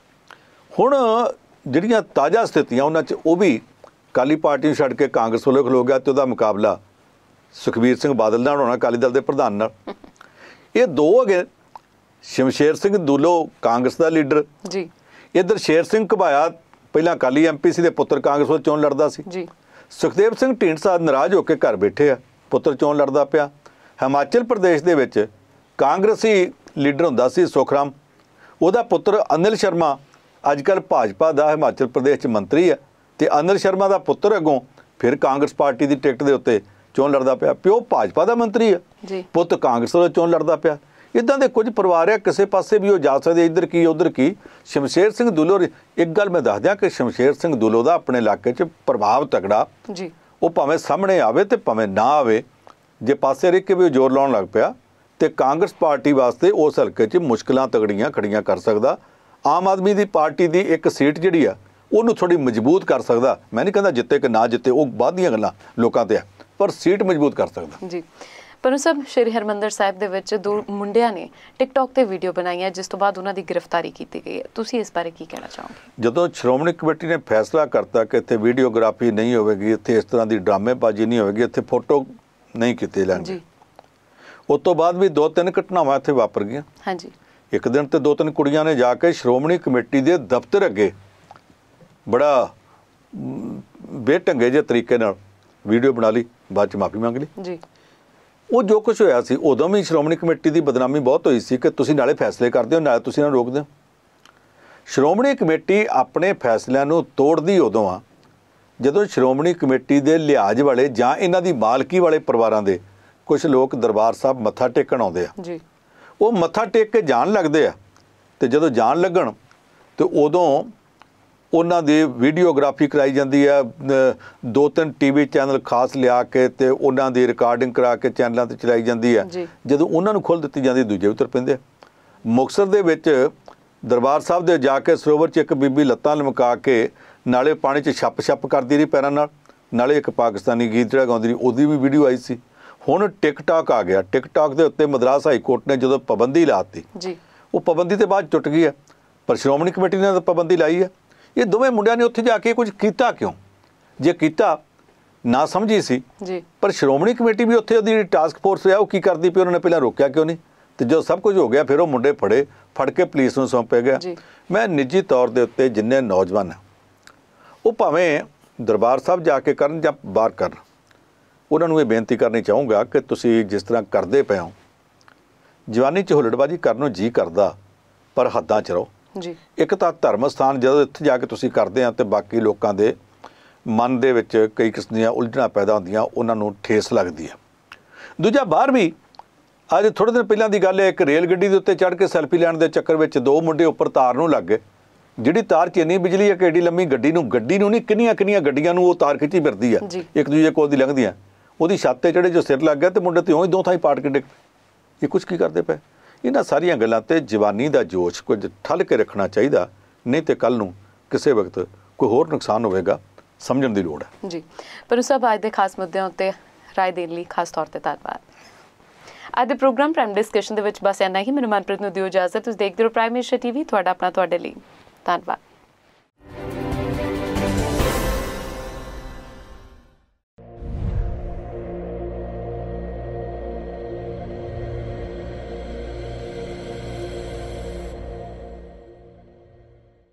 ਹੁਣ ਜਿਹੜੀਆਂ ਤਾਜ਼ਾ ਸਥਿਤੀਆਂ ਉਹਨਾਂ 'ਚ ਉਹ ਵੀ ਅਕਾਲੀ ਪਾਰਟੀ ਨੂੰ ਛੱਡ ਕੇ ਕਾਂਗਰਸ ਵੱਲ ਖਲੋ ਗਿਆ ਤੇ ਉਹਦਾ ਮੁਕਾਬਲਾ ਸੁਖਬੀਰ ਸਿੰਘ ਬਾਦਲ ਨਾਲ ਹੋਣਾ ਅਕਾਲੀ ਦਲ ਦੇ ਪ੍ਰਧਾਨ ਨਾਲ ਇਹ ਦੋ ਅਗੇ ਸ਼ਮਸ਼ੇਰ ਸਿੰਘ ਦੁੱਲੋ ਕਾਂਗਰਸ ਦਾ ਲੀਡਰ ਜੀ ਇਧਰ ਸ਼ੇਰ ਸਿੰਘ ਘਬਾਇਆ ਪਹਿਲਾਂ ਕਾਲੀ ਐਮਪੀਸੀ ਦੇ ਪੁੱਤਰ ਕਾਂਗਰਸ ਵਿੱਚ ਚੋਣ ਲੜਦਾ ਸੀ ਜੀ ਸੁਖਦੇਵ ਸਿੰਘ ਢੀਂਡਸਾ ਨਾਰਾਜ਼ ਹੋ ਕੇ ਘਰ ਬੈਠੇ ਆ ਪੁੱਤਰ ਚੋਣ ਲੜਦਾ ਪਿਆ ਹਿਮਾਚਲ ਪ੍ਰਦੇਸ਼ ਦੇ ਵਿੱਚ ਕਾਂਗਰਸੀ ਲੀਡਰ ਹੁੰਦਾ ਸੀ ਸੁਖਰਾਮ ਉਹਦਾ ਪੁੱਤਰ ਅਨਿਲ ਸ਼ਰਮਾ ਅੱਜ ਕੱਲ ਭਾਜਪਾ ਦਾ ਹਿਮਾਚਲ ਪ੍ਰਦੇਸ਼ ਚ ਮੰਤਰੀ ਆ ਤੇ ਅਨਿਲ ਸ਼ਰਮਾ ਦਾ ਪੁੱਤਰ ਅਗੋਂ ਫਿਰ ਕਾਂਗਰਸ ਪਾਰਟੀ ਦੀ ਟਿਕਟ ਦੇ ਉੱਤੇ ਚੋਣ ਲੜਦਾ ਪਿਆ ਪਿਓ ਭਾਜਪਾ ਦਾ ਮੰਤਰੀ ਆ ਪੁੱਤ ਕਾਂਗਰਸ ਵੱਲੋਂ ਚੋਣ ਲੜਦਾ ਪਿਆ ਇਦਾਂ ਦੇ ਕੁਝ ਪਰਿਵਾਰ ਆ ਕਿਸੇ ਪਾਸੇ ਵੀ ਉਹ ਜਾ ਸਕਦੇ ਇੱਧਰ ਕੀ ਉੱਧਰ ਕੀ ਸ਼ਮਸ਼ੇਰ ਸਿੰਘ ਦੁਲੋ ਇੱਕ ਗੱਲ ਮੈਂ ਦੱਸ ਦਿਆਂ ਕਿ ਸ਼ਮਸ਼ੇਰ ਸਿੰਘ ਦੁਲੋ ਦਾ ਆਪਣੇ ਇਲਾਕੇ 'ਚ ਪ੍ਰਭਾਵ ਤਕੜਾ ਜੀ ਉਹ ਭਾਵੇਂ ਸਾਹਮਣੇ ਆਵੇ ਤੇ ਭਾਵੇਂ ਨਾ ਆਵੇ ਜੇ ਪਾਸੇ ਰਿਕ ਕੇ ਵੀ ਜ਼ੋਰ ਲਾਉਣ ਲੱਗ ਪਿਆ ਤੇ ਕਾਂਗਰਸ ਪਾਰਟੀ ਵਾਸਤੇ ਉਸ ਹਲਕੇ 'ਚ ਮੁਸ਼ਕਲਾਂ ਤਗੜੀਆਂ ਖੜੀਆਂ ਕਰ ਸਕਦਾ ਆਮ ਆਦਮੀ ਦੀ ਪਾਰਟੀ ਦੀ ਇੱਕ ਸੀਟ ਜਿਹੜੀ ਆ ਉਹਨੂੰ ਥੋੜੀ ਮਜ਼ਬੂਤ ਕਰ ਸਕਦਾ ਮੈਂ ਨਹੀਂ ਕਹਿੰਦਾ ਜਿੱਤੇ ਕਿ ਨਾ ਜਿੱਤੇ ਉਹ ਬਾਅਦ ਦੀਆਂ ਗੱਲਾਂ ਲੋਕਾਂ ਤੇ ਆ ਪਰ ਸੀਟ ਮਜ਼ਬੂਤ ਕਰ ਸਕਦਾ ਜੀ ਪਰ ਉਹ ਸਭ ਸ਼੍ਰੀ ਹਰਮੰਦਰ ਸਾਹਿਬ ਦੇ ਵਿੱਚ ਦੋ ਮੁੰਡਿਆਂ ਨੇ ਟਿਕਟੌਕ ਤੇ ਵੀਡੀਓ ਬਣਾਈਆਂ ਜਿਸ ਤੋਂ ਬਾਅਦ ਉਹਨਾਂ ਦੀ ਗ੍ਰਿਫਤਾਰੀ ਕੀਤੀ ਗਈ ਹੈ ਤੁਸੀਂ ਇਸ ਬਾਰੇ ਕੀ ਕਹਿਣਾ ਚਾਹੋਗੇ ਜਦੋਂ ਸ਼੍ਰੋਮਣੀ ਕਮੇਟੀ ਨੇ ਫੈਸਲਾ ਕਰਤਾ ਕਿ ਇੱਥੇ ਵੀਡੀਓਗ੍ਰਾਫੀ ਨਹੀਂ ਹੋਵੇਗੀ ਇੱਥੇ ਇਸ ਤਰ੍ਹਾਂ ਦੀ ਡਰਾਮੇਬਾਜ਼ੀ ਨਹੀਂ ਹੋਵੇਗੀ ਇੱਥੇ ਫੋਟੋ ਨਹੀਂ ਕੀਤੇ ਜਾਣਗੇ ਜੀ ਉਸ ਤੋਂ ਬਾਅਦ ਵੀ ਦੋ ਤਿੰਨ ਘਟਨਾਵਾਂ ਇੱਥੇ ਵਾਪਰ ਗਈਆਂ ਹਾਂਜੀ ਇੱਕ ਦਿਨ ਤੇ ਦੋ ਤਿੰਨ ਕੁੜੀਆਂ ਨੇ ਜਾ ਕੇ ਸ਼੍ਰੋਮਣੀ ਕਮੇਟੀ ਦੇ ਦਫ਼ਤਰ ਅੱਗੇ ਬੜਾ ਬੇਟੰਗੇ ਜਿਹੇ ਤਰੀਕੇ ਨਾਲ ਵੀਡੀਓ ਬਣਾ ਲਈ ਬਾਅਦ ਚ ਮਾਫੀ ਮੰਗ ਲਈ ਜੀ ਉਹ ਜੋ ਕੁਝ ਹੋਇਆ ਸੀ ਉਦੋਂ ਵੀ ਸ਼੍ਰੋਮਣੀ ਕਮੇਟੀ ਦੀ ਬਦਨਾਮੀ ਬਹੁਤ ਹੋਈ ਸੀ ਕਿ ਤੁਸੀਂ ਨਾਲੇ ਫੈਸਲੇ ਕਰਦੇ ਹੋ ਨਾਲੇ ਤੁਸੀਂ ਇਹਨਾਂ ਰੋਕਦੇ ਹੋ ਸ਼੍ਰੋਮਣੀ ਕਮੇਟੀ ਆਪਣੇ ਫੈਸਲਿਆਂ ਨੂੰ ਤੋੜਦੀ ਉਦੋਂ ਆ ਜਦੋਂ ਸ਼੍ਰੋਮਣੀ ਕਮੇਟੀ ਦੇ ਲਿਹਾਜ ਵਾਲੇ ਜਾਂ ਇਹਨਾਂ ਦੀ ਮਾਲਕੀ ਵਾਲੇ ਪਰਿਵਾਰਾਂ ਦੇ ਕੁਝ ਲੋਕ ਦਰਬਾਰ ਸਾਹਿਬ ਮੱਥਾ ਟੇਕਣ ਆਉਂਦੇ ਆ ਜੀ ਉਹ ਮੱਥਾ ਟੇਕ ਕੇ ਜਾਣ ਲੱਗਦੇ ਆ ਤੇ ਜਦੋਂ ਜਾਣ ਲੱਗਣ ਤੇ ਉਦੋਂ ਉਹਨਾਂ ਦੀ ਵੀਡੀਓਗ੍ਰਾਫੀ ਕਰਾਈ ਜਾਂਦੀ ਹੈ ਦੋ ਤਿੰਨ ਟੀਵੀ ਚੈਨਲ ਖਾਸ ਲਿਆ ਕੇ ਤੇ ਉਹਨਾਂ ਦੀ ਰਿਕਾਰਡਿੰਗ ਕਰਾ ਕੇ ਚੈਨਲਾਂ ਤੇ ਚਲਾਈ ਜਾਂਦੀ ਹੈ ਜਦੋਂ ਉਹਨਾਂ ਨੂੰ ਖੁੱਲ ਦਿੱਤੀ ਜਾਂਦੀ ਦੂਜੇ ਉਤਰ ਪੈਂਦੇ ਮੁਕਸਰ ਦੇ ਵਿੱਚ ਦਰਬਾਰ ਸਾਹਿਬ ਦੇ ਜਾ ਕੇ ਸਰੋਵਰ 'ਚ ਇੱਕ ਬੀਬੀ ਲੱਤਾਂ ਲਮਕਾ ਕੇ ਨਾਲੇ ਪਾਣੀ 'ਚ ਛੱਪ-ਛੱਪ ਕਰਦੀ ਰਹੀ ਪੈਰਾਂ ਨਾਲ ਨਾਲੇ ਇੱਕ ਪਾਕਿਸਤਾਨੀ ਗੀਤ ਜਿਹੜਾ ਗਾਉਂਦੀ ਰਹੀ ਉਹਦੀ ਵੀ ਵੀਡੀਓ ਆਈ ਸੀ ਹੁਣ ਟਿਕਟਾਕ ਆ ਗਿਆ ਟਿਕਟਾਕ ਦੇ ਉੱਤੇ ਮਦਰਾਸ ਹਾਈ ਕੋਰਟ ਨੇ ਜਦੋਂ ਪਾਬੰਦੀ ਲਾਤੀ ਜੀ ਉਹ ਪਾਬੰਦੀ ਤੇ ਬਾਅਦ ਟੁੱਟ ਗਈ ਹੈ ਪਰ ਸ਼੍ਰੋਮਣੀ ਕਮੇਟੀ ਨੇ ਤਾਂ ਪਾਬੰਦੀ ਲਾਈ ਹੈ ਇਹ ਦੋਵੇਂ ਮੁੰਡਿਆਂ ਨੇ ਉੱਥੇ ਜਾ ਕੇ ਕੁਝ ਕੀਤਾ ਕਿਉਂ ਜੇ ਕੀਤਾ ਨਾ ਸਮਝੀ ਸੀ ਜੀ ਪਰ ਸ਼੍ਰੋਮਣੀ ਕਮੇਟੀ ਵੀ ਉੱਥੇ ਉਹਦੀ ਟਾਸਕ ਫੋਰਸ ਆ ਉਹ ਕੀ ਕਰਦੀ ਪਈ ਉਹਨਾਂ ਨੇ ਪਹਿਲਾਂ ਰੋਕਿਆ ਕਿਉਂ ਨਹੀਂ ਤੇ ਜਦੋਂ ਸਭ ਕੁਝ ਹੋ ਗਿਆ ਫਿਰ ਉਹ ਮੁੰਡੇ ਫੜੇ ਫੜ ਕੇ ਪੁਲਿਸ ਨੂੰ ਸੌਂਪਿਆ ਗਿਆ ਮੈਂ ਨਿੱਜੀ ਤੌਰ ਦੇ ਉੱਤੇ ਜਿੰਨੇ ਨੌਜਵਾਨ ਉਹ ਭਾਵੇਂ ਦਰਬਾਰ ਸਾਹਿਬ ਜਾ ਕੇ ਕਰਨ ਜਾਂ ਬਾਹਰ ਕਰਨ ਉਹਨਾਂ ਨੂੰ ਇਹ ਬੇਨਤੀ ਕਰਨੀ ਚਾਹੂੰਗਾ ਕਿ ਤੁਸੀਂ ਜਿਸ ਤਰ੍ਹਾਂ ਕਰਦੇ ਪਿਆ ਹੋ ਜਵਾਨੀ 'ਚ ਹੁਲੜਬਾਜੀ ਕਰਨ ਨੂੰ ਜੀ ਕਰਦਾ ਪਰ ਹੱਦਾਂ 'ਚ ਰਹੋ ਜੀ ਇੱਕ ਤਾਂ ਧਰਮ ਸਥਾਨ ਜਦੋਂ ਇੱਥੇ ਜਾ ਕੇ ਤੁਸੀਂ ਕਰਦੇ ਆ ਤੇ ਬਾਕੀ ਲੋਕਾਂ ਦੇ ਮਨ ਦੇ ਵਿੱਚ ਕਈ ਕਿਸਮ ਦੀਆਂ ਉਲਝਣਾਂ ਪੈਦਾ ਹੁੰਦੀਆਂ ਉਹਨਾਂ ਨੂੰ ਠੇਸ ਲੱਗਦੀ ਹੈ ਦੂਜਾ ਬਾਹਰ ਵੀ ਅੱਜ ਥੋੜੇ ਦਿਨ ਪਹਿਲਾਂ ਦੀ ਗੱਲ ਹੈ ਇੱਕ ਰੇਲ ਗੱਡੀ ਦੇ ਉੱਤੇ ਚੜ ਕੇ ਸੈਲਫੀ ਲੈਣ ਦੇ ਚੱਕਰ ਵਿੱਚ ਦੋ ਮੁੰਡੇ ਉੱਪਰ ਤਾਰ ਨੂੰ ਲੱਗ ਗਏ ਜਿਹੜੀ ਤਾਰ ਚ ਇੰਨੀ ਬਿਜਲੀ ਹੈ ਕਿ ਏਡੀ ਲੰਮੀ ਗੱਡੀ ਨੂੰ ਗੱਡੀ ਨੂੰ ਨਹੀਂ ਕਿੰਨੀਆਂ ਕਿੰਨੀਆਂ ਗੱਡੀਆਂ ਨੂੰ ਉਹ ਤਾਰ ਖਿੱਚੀ ਫਿਰਦੀ ਆ ਇੱਕ ਦੂਜੇ ਕੋਲ ਦੀ ਲੰਘਦੀਆਂ ਉਹਦੀ ਛੱਤ ਤੇ ਚੜੇ ਜੋ ਸਿਰ ਲੱਗ ਗਿਆ ਤੇ ਮੁੰਡੇ ਤੇ ਉਹੀ ਦੋ ਥਾਈ ਪਾੜ ਕੇ ਡਿੱਗ ਇਹ ਕੁਝ ਕੀ ਕਰਦੇ ਪਏ ਇਹਨਾਂ ਸਾਰੀਆਂ ਗੱਲਾਂ ਤੇ ਜਵਾਨੀ ਦਾ ਜੋਸ਼ ਕੁਝ ਠੱਲ ਕੇ ਰੱਖਣਾ ਚਾਹੀਦਾ ਨਹੀਂ ਤੇ ਕੱਲ ਨੂੰ ਕਿਸੇ ਵਕਤ ਕੋਈ ਹੋਰ ਨੁਕਸਾਨ ਹੋਵੇਗਾ ਸਮਝਣ ਦੀ ਲੋੜ ਹੈ ਜੀ ਪਰ ਉਸ ਅੱਜ ਦੇ ਖਾਸ ਮੁੱਦਿਆਂ ਉੱਤੇ رائے ਦੇਣ ਲਈ ਖਾਸ ਤੌਰ ਤੇ ਧੰਨਵਾਦ ਅੱਜ ਦੇ ਪ੍ਰੋਗਰਾਮ ਪ੍ਰਾਈਮ ਡਿਸਕਸ਼ਨ ਦੇ ਵਿੱਚ ਬਸ ਇੰਨਾ ਹੀ ਮੈਨੂੰ ਮਨਪ੍ਰੀਤ ਨੂੰ ਦਿਓ ਇਜਾਜ਼ਤ ਤੁਸੀਂ ਦੇਖਦੇ ਰਹੋ ਪ੍ਰਾਈਮ ਏਸ਼ੀਆ ਟੀਵੀ ਤੁਹਾਡਾ ਆਪਣਾ ਤੁਹਾਡੇ ਲਈ ਧੰਨਵਾਦ